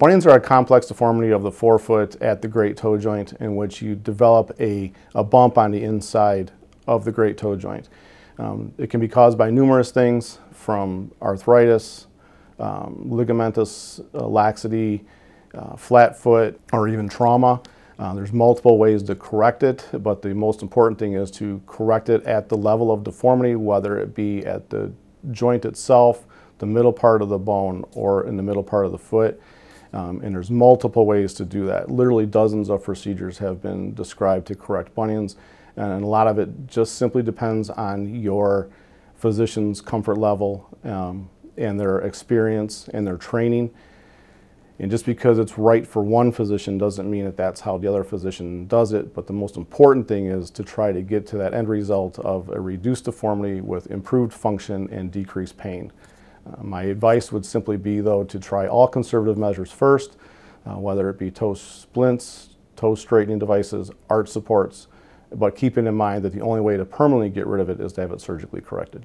Bunions are a complex deformity of the forefoot at the great toe joint in which you develop a, a bump on the inside of the great toe joint. Um, it can be caused by numerous things from arthritis, um, ligamentous uh, laxity, uh, flat foot, or even trauma. Uh, there's multiple ways to correct it, but the most important thing is to correct it at the level of deformity, whether it be at the joint itself, the middle part of the bone, or in the middle part of the foot. Um, and there's multiple ways to do that. Literally dozens of procedures have been described to correct bunions. And a lot of it just simply depends on your physician's comfort level um, and their experience and their training. And just because it's right for one physician doesn't mean that that's how the other physician does it. But the most important thing is to try to get to that end result of a reduced deformity with improved function and decreased pain. Uh, my advice would simply be, though, to try all conservative measures first, uh, whether it be toe splints, toe straightening devices, art supports, but keeping in mind that the only way to permanently get rid of it is to have it surgically corrected.